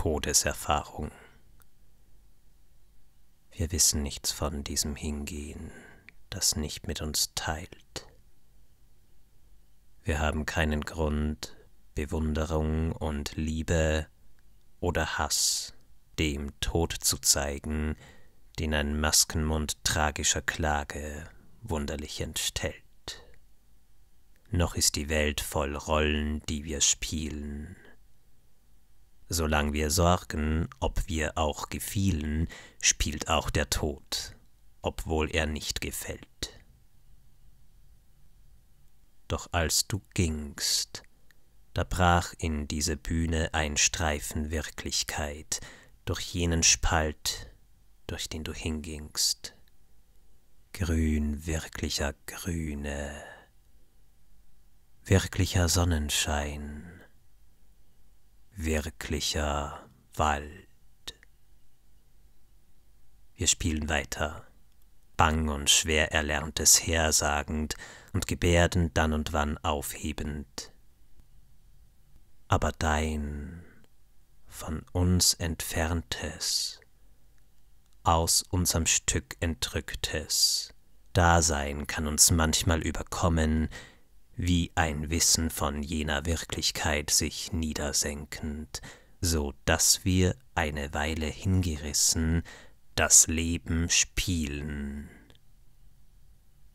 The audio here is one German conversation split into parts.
Todeserfahrung. Wir wissen nichts von diesem Hingehen, das nicht mit uns teilt. Wir haben keinen Grund, Bewunderung und Liebe oder Hass dem Tod zu zeigen, den ein Maskenmund tragischer Klage wunderlich entstellt. Noch ist die Welt voll Rollen, die wir spielen, Solange wir sorgen, ob wir auch gefielen, spielt auch der Tod, obwohl er nicht gefällt. Doch als du gingst, da brach in diese Bühne ein Streifen Wirklichkeit durch jenen Spalt, durch den du hingingst. Grün wirklicher Grüne, wirklicher Sonnenschein wirklicher Wald. Wir spielen weiter, bang und schwer erlerntes hersagend und Gebärden dann und wann aufhebend. Aber dein von uns entferntes, aus unserem Stück entrücktes Dasein kann uns manchmal überkommen, wie ein Wissen von jener Wirklichkeit sich niedersenkend, so daß wir eine Weile hingerissen das Leben spielen.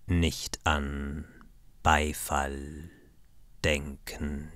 Nicht an Beifall denken.